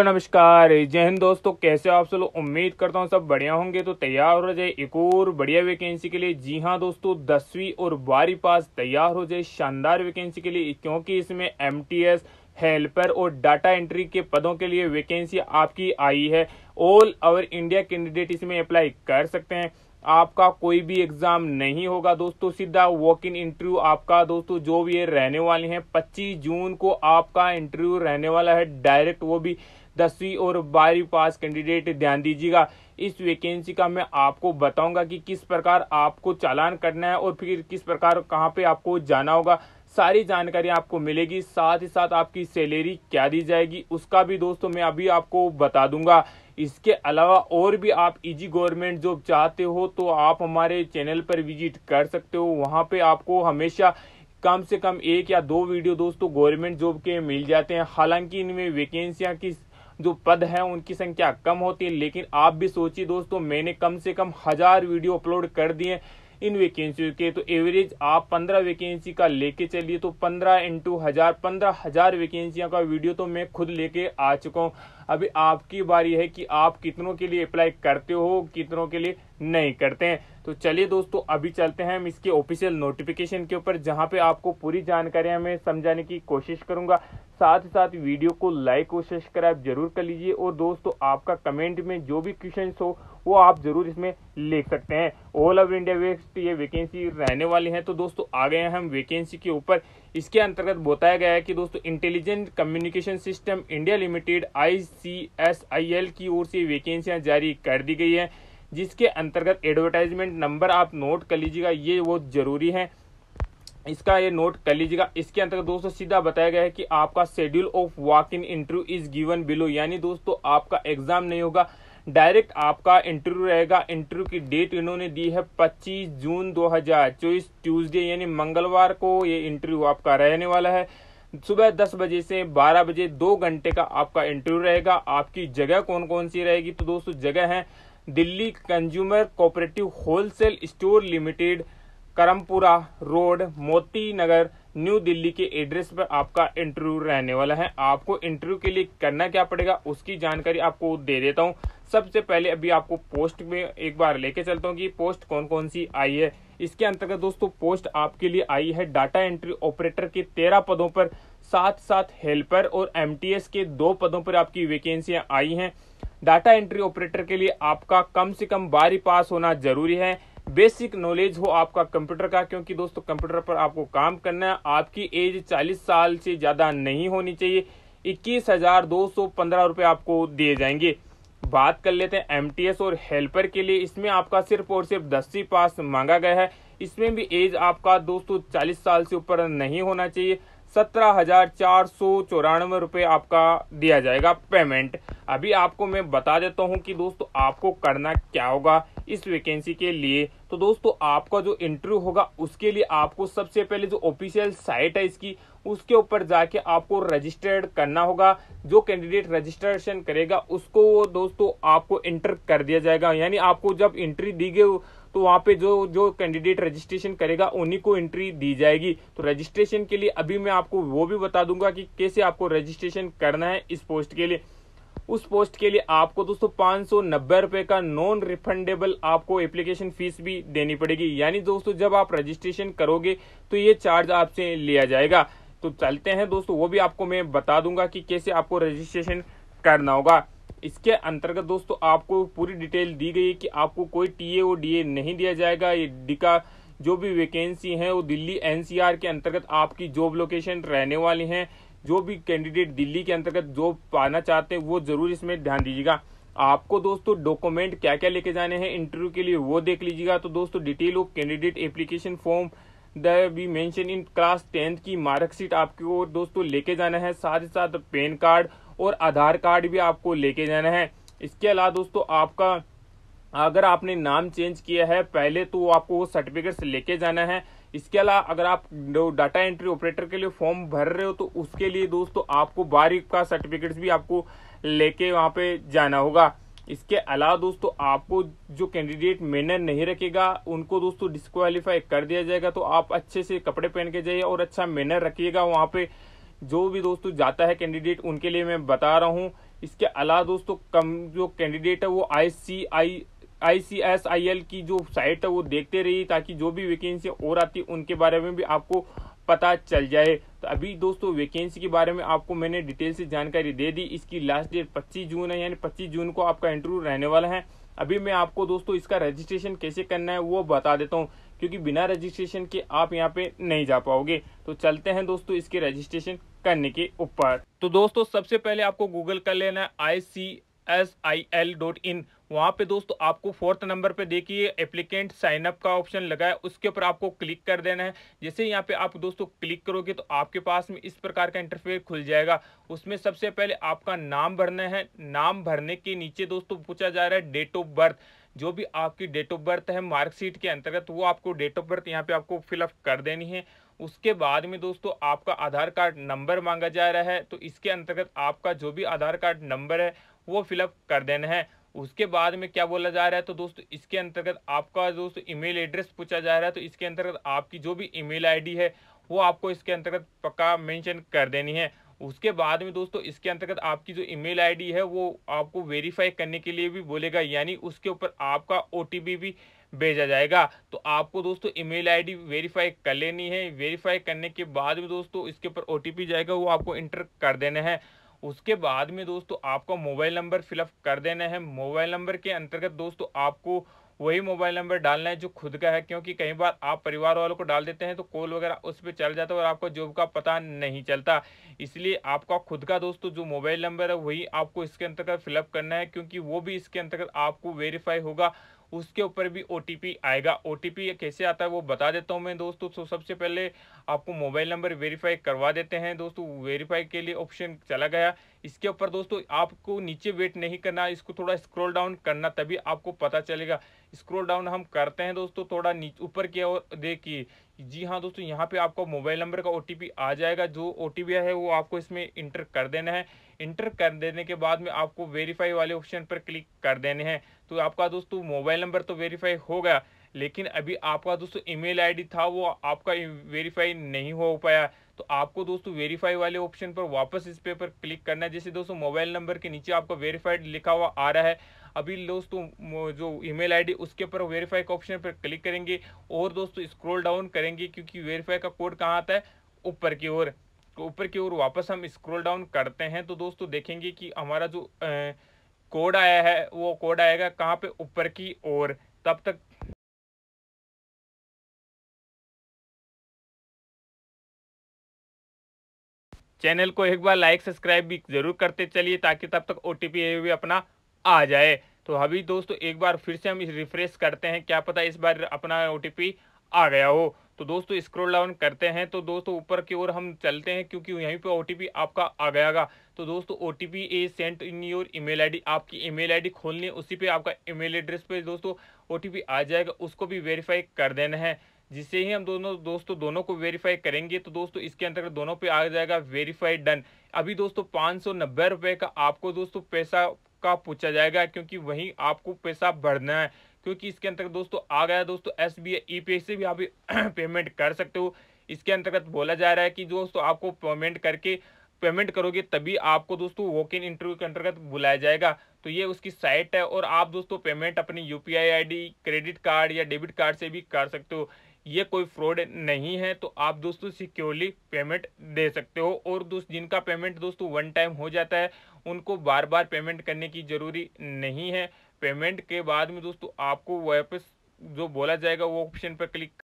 नमस्कार जय हिंद दोस्तों कैसे आप सब लोग उम्मीद करता हूँ सब बढ़िया होंगे तो तैयार हो जाए एक और बढ़िया वैकेंसी के लिए जी हाँ दोस्तों दसवीं और बारहवीं पास तैयार हो जाए शानदार वैकेंसी के लिए क्योंकि इसमें एमटीएस हेल्पर और डाटा एंट्री के पदों के लिए वैकेंसी आपकी आई है ऑल ओवर इंडिया कैंडिडेट इसमें अप्लाई कर सकते हैं आपका कोई भी एग्जाम नहीं होगा दोस्तों सीधा वॉक इन इंटरव्यू आपका दोस्तों जो भी ये रहने वाले हैं 25 जून को आपका इंटरव्यू रहने वाला है डायरेक्ट वो भी दसवीं और बारहवीं पास कैंडिडेट ध्यान दीजिएगा इस वैकेंसी का मैं आपको बताऊंगा कि किस प्रकार आपको चालान करना है और फिर किस प्रकार कहाँ पे आपको जाना होगा सारी जानकारी आपको मिलेगी साथ ही साथ आपकी सैलरी क्या दी जाएगी उसका भी दोस्तों मैं अभी आपको बता दूंगा इसके अलावा और भी आप इजी गवर्नमेंट जॉब चाहते हो तो आप हमारे चैनल पर विजिट कर सकते हो वहाँ पे आपको हमेशा कम से कम एक या दो वीडियो दोस्तों गवर्नमेंट जॉब के मिल जाते हैं हालांकि इनमें वैकेंसियाँ की जो पद हैं उनकी संख्या कम होती है लेकिन आप भी सोचिए दोस्तों मैंने कम से कम हजार वीडियो अपलोड कर दिए इन वैकेंसी के तो एवरेज आप पंद्रह वैकेंसी का लेके चलिए तो पंद्रह इंटू हजार पंद्रह हजार वैकेंसियों का वीडियो तो मैं खुद लेके आ चुका हूँ अभी आपकी बारी है कि आप कितनों के लिए अप्लाई करते हो कितनों के लिए नहीं करते हैं तो चलिए दोस्तों अभी चलते हैं हम इसके ऑफिशियल नोटिफिकेशन के ऊपर जहाँ पे आपको पूरी जानकारियाँ मैं समझाने की कोशिश करूँगा साथ ही साथ वीडियो को लाइक और सब्सक्राइब जरूर कर लीजिए और दोस्तों आपका कमेंट में जो भी क्वेश्चन हो वो आप जरूर इसमें लिख सकते हैं ऑल ओवर इंडिया वेस्ट ये वैकेंसी रहने वाली है तो दोस्तों आ गए हैं हम वैकेंसी के ऊपर इसके अंतर्गत बताया गया है कि दोस्तों intelligent communication system India limited I की ओर से वैकेंसियां जारी कर दी गई हैं जिसके अंतर्गत एडवर्टाइजमेंट नंबर आप नोट कर लीजिएगा ये वो ज़रूरी है इसका ये नोट कर लीजिएगा इसके अंतर्गत दोस्तों सीधा बताया गया है कि आपका schedule of walk in interview is given below यानी दोस्तों आपका एग्जाम नहीं होगा डायरेक्ट आपका इंटरव्यू रहेगा इंटरव्यू की डेट इन्होंने दी है 25 जून 2024 ट्यूसडे यानी मंगलवार को ये इंटरव्यू आपका रहने वाला है सुबह 10 बजे से 12 बजे दो घंटे का आपका इंटरव्यू रहेगा आपकी जगह कौन कौन सी रहेगी तो दोस्तों जगह है Delhi consumer cooperative wholesale store limited Karampura road Moti Nagar new Delhi के एड्रेस पर आपका इंटरव्यू रहने वाला है आपको इंटरव्यू के लिए करना क्या पड़ेगा उसकी जानकारी आपको दे देता हूँ सबसे पहले अभी आपको पोस्ट में एक बार लेके चलता हूँ कि पोस्ट कौन कौन सी आई है इसके अंतर्गत दोस्तों पोस्ट आपके लिए आई है डाटा एंट्री ऑपरेटर के तेरह पदों पर साथ साथ हेल्पर और एमटीएस के दो पदों पर आपकी वैकेंसियां आई हैं डाटा एंट्री ऑपरेटर के लिए आपका कम से कम बारी पास होना जरूरी है बेसिक नॉलेज हो आपका कंप्यूटर का क्योंकि दोस्तों कंप्यूटर पर आपको काम करना है आपकी एज 40 साल से ज़्यादा नहीं होनी चाहिए इक्कीस हज़ार दो सौ पंद्रह रुपये आपको दिए जाएंगे बात कर लेते हैं एमटीएस और हेल्पर के लिए इसमें आपका सिर्फ और सिर्फ दसवीं पास मांगा गया है इसमें भी एज आपका दोस्तों चालीस साल से ऊपर नहीं होना चाहिए सत्रह हजार चार सौ चौरानवे रुपये आपका दिया जाएगा पेमेंट अभी आपको मैं बता देता हूं कि दोस्तों आपको करना क्या होगा इस वैकेंसी के लिए तो दोस्तों आपका जो इंटरव्यू होगा उसके लिए आपको सबसे पहले जो ऑफिशियल साइट है इसकी उसके ऊपर जाके आपको रजिस्टर्ड करना होगा जो कैंडिडेट रजिस्ट्रेशन करेगा उसको दोस्तों आपको इंटर कर दिया जाएगा यानी आपको जब इंट्री दी गई तो वहाँ पे जो जो कैंडिडेट रजिस्ट्रेशन करेगा उन्हीं को एंट्री दी जाएगी तो रजिस्ट्रेशन के लिए अभी मैं आपको वो भी बता दूंगा कि कैसे आपको रजिस्ट्रेशन करना है इस पोस्ट के लिए उस पोस्ट के लिए आपको दोस्तों पाँच सौ नब्बे रुपये का नॉन रिफंडेबल आपको एप्लीकेशन फीस भी देनी पड़ेगी यानी दोस्तों जब आप रजिस्ट्रेशन करोगे तो ये चार्ज आपसे लिया जाएगा तो चलते हैं दोस्तों वो भी आपको मैं बता दूंगा कि कैसे आपको रजिस्ट्रेशन करना होगा इसके अंतर्गत दोस्तों आपको पूरी डिटेल दी गई है कि आपको कोई टीए डी डीए नहीं दिया जाएगा ये डिका जो भी वैकेंसी है वो दिल्ली एनसीआर के अंतर्गत आपकी जॉब लोकेशन रहने वाली हैं जो भी कैंडिडेट दिल्ली के अंतर्गत जॉब पाना चाहते हैं वो जरूर इसमें ध्यान दीजिएगा आपको दोस्तों डॉक्यूमेंट क्या क्या लेके जाने हैं इंटरव्यू के लिए वो देख लीजिएगा तो दोस्तों detail of candidate application form to be mention in class tenth की मार्कशीट आपको दोस्तों लेके जाना है साथ ही साथ पेन कार्ड और आधार कार्ड भी आपको लेके जाना है इसके अलावा दोस्तों आपका अगर आपने नाम चेंज किया है पहले तो आपको वो सर्टिफिकेट्स लेके जाना है इसके अलावा अगर आप डाटा एंट्री ऑपरेटर के लिए फॉर्म भर रहे हो तो उसके लिए दोस्तों आपको बारीक का सर्टिफिकेट्स भी आपको लेके वहाँ पे जाना होगा इसके अलावा दोस्तों आपको जो कैंडिडेट मेनर नहीं रखेगा उनको दोस्तों डिस्क्वालीफाई कर दिया जाएगा तो आप अच्छे से कपड़े पहन के जाइए और अच्छा मेनर रखिएगा वहाँ पे जो भी दोस्तों जाता है कैंडिडेट उनके लिए मैं बता रहा हूँ इसके अलावा दोस्तों कम जो कैंडिडेट है वो आई सी आई आई सी एस आई एल की जो साइट है वो देखते रहिए ताकि जो भी वैकेंसी और आती है उनके बारे में भी आपको पता चल जाए तो अभी दोस्तों वैकेंसी के बारे में आपको मैंने डिटेल से जानकारी दे दी इसकी लास्ट डेट 25 जून है यानी 25 जून को आपका इंटरव्यू रहने वाला है अभी मैं आपको दोस्तों इसका रजिस्ट्रेशन कैसे करना है वो बता देता हूँ क्योंकि बिना रजिस्ट्रेशन के आप यहाँ पे नहीं जा पाओगे तो चलते हैं दोस्तों इसके रजिस्ट्रेशन करने के ऊपर तो दोस्तों सबसे पहले आपको गूगल कर लेना है I C S I L dot in वहाँ पे दोस्तों आपको फोर्थ नंबर पे देखिए एप्लीकेंट साइनअप का ऑप्शन लगा है उसके ऊपर आपको क्लिक कर देना है जैसे यहाँ पे आप दोस्तों क्लिक करोगे तो आपके पास में इस प्रकार का इंटरफेस खुल जाएगा उसमें सबसे पहले आपका नाम भरना है नाम भरने के नीचे दोस्तों पूछा जा रहा है डेट ऑफ बर्थ जो भी आपकी डेट ऑफ बर्थ है मार्कशीट के अंतर्गत वो आपको डेट ऑफ बर्थ यहाँ पे आपको फिलअप कर देनी है उसके बाद में दोस्तों आपका आधार कार्ड नंबर मांगा जा रहा है तो इसके अंतर्गत आपका जो भी आधार कार्ड नंबर है वो फिलअप कर देना है उसके बाद में क्या बोला जा रहा है तो दोस्तों इसके अंतर्गत आपका दोस्तों ईमेल एड्रेस पूछा जा रहा है तो इसके अंतर्गत आपकी जो भी ईमेल आईडी है वो आपको इसके अंतर्गत पक्का मेंशन कर देनी है उसके बाद में दोस्तों इसके अंतर्गत आपकी जो ईमेल आईडी है वो आपको वेरीफाई करने के लिए भी बोलेगा यानी उसके ऊपर आपका ओटीपी भी भेजा जाएगा तो आपको दोस्तों ईमेल आईडी वेरीफाई कर लेनी है वेरीफाई करने के बाद में दोस्तों इसके ऊपर ओटीपी जाएगा वो आपको इंटर कर देना है उसके बाद में दोस्तों आपका मोबाइल नंबर फिलअप कर देना है मोबाइल नंबर के अंतर्गत दोस्तों आपको वही मोबाइल नंबर डालना है जो खुद का है क्योंकि कई बार आप परिवार वालों को डाल देते हैं तो कॉल वगैरह उस पर चल जाता है और आपको जॉब का पता नहीं चलता इसलिए आपका खुद का दोस्तों जो मोबाइल नंबर है वही आपको इसके अंतर्गत फिलअप करना है क्योंकि वो भी इसके अंतर्गत आपको वेरीफाई होगा उसके ऊपर भी ओ आएगा ओ कैसे आता है वो बता देता हूँ मैं दोस्तों तो सबसे पहले आपको मोबाइल नंबर वेरीफाई करवा देते हैं दोस्तों वेरीफाई के लिए ऑप्शन चला गया इसके ऊपर दोस्तों आपको नीचे वेट नहीं करना इसको थोड़ा स्क्रॉल डाउन करना तभी आपको पता चलेगा स्क्रॉल डाउन हम करते हैं दोस्तों थोड़ा ऊपर की ओर देखिए जी हाँ दोस्तों यहाँ पे आपको मोबाइल नंबर का ओ आ जाएगा जो ओ है वो आपको इसमें इंटर कर देना है इंटर कर देने के बाद में आपको वेरीफाई वाले ऑप्शन पर क्लिक कर देने हैं तो आपका दोस्तों मोबाइल नंबर तो वेरीफाई हो गया लेकिन अभी आपका दोस्तों ईमेल आईडी था वो आपका वेरीफाई नहीं हो पाया तो आपको दोस्तों वेरीफाई वाले ऑप्शन पर वापस इस पे पर क्लिक करना है जैसे दोस्तों मोबाइल नंबर के नीचे आपका वेरीफाइड लिखा हुआ आ रहा है अभी दोस्तों जो ईमेल आईडी उसके ऊपर वेरीफाई के ऑप्शन पर क्लिक करेंगे और दोस्तों स्क्रॉल डाउन करेंगे क्योंकि वेरीफाई का कोड कहाँ आता है ऊपर की ओर तो ऊपर की ओर वापस हम स्क्रोल डाउन करते हैं तो दोस्तों देखेंगे कि हमारा जो कोड आया है वो कोड आएगा कहाँ पे ऊपर की ओर तब तक चैनल को एक बार लाइक सब्सक्राइब भी ज़रूर करते चलिए ताकि तब तक ओ टी अपना आ जाए तो अभी दोस्तों एक बार फिर से हम रिफ्रेश करते हैं क्या पता इस बार अपना ओ आ गया हो तो दोस्तों स्क्रोल डाउन करते हैं तो दोस्तों ऊपर की ओर हम चलते हैं क्योंकि यहीं पे ओ आपका आ गया गयागा तो दोस्तों O T P a sent in your email आपकी ईमेल आईडी खोलनी है उसी पे आपका मेल एड्रेस पे दोस्तों ओ आ जाएगा उसको भी वेरीफाई कर देना है जिससे ही हम दोनों दोस्तों दोनों को वेरीफाई करेंगे तो दोस्तों इसके अंतर्गत दोनों पे आ जाएगा वेरीफाई डन अभी दोस्तों पाँच सौ नब्बे रुपये का आपको दोस्तों पैसा का पूछा जाएगा क्योंकि वहीं आपको पैसा भरना है क्योंकि इसके अंतर्गत दोस्तों आ गया दोस्तों एस बी आई ई से भी आप पेमेंट कर सकते हो इसके अंतर्गत बोला जा रहा है कि दोस्तों आपको पेमेंट करके पेमेंट करोगे तभी आपको दोस्तों वॉक इन इंटरव्यू के अंतर्गत बुलाया जाएगा तो ये उसकी साइट है और आप दोस्तों पेमेंट अपनी यू पी क्रेडिट कार्ड या डेबिट कार्ड से भी कर सकते हो ये कोई फ्रॉड नहीं है तो आप दोस्तों सिक्योरली पेमेंट दे सकते हो और दोस्त जिनका पेमेंट दोस्तों वन टाइम हो जाता है उनको बार बार पेमेंट करने की ज़रूरी नहीं है पेमेंट के बाद में दोस्तों आपको वापस जो बोला जाएगा वो ऑप्शन पर क्लिक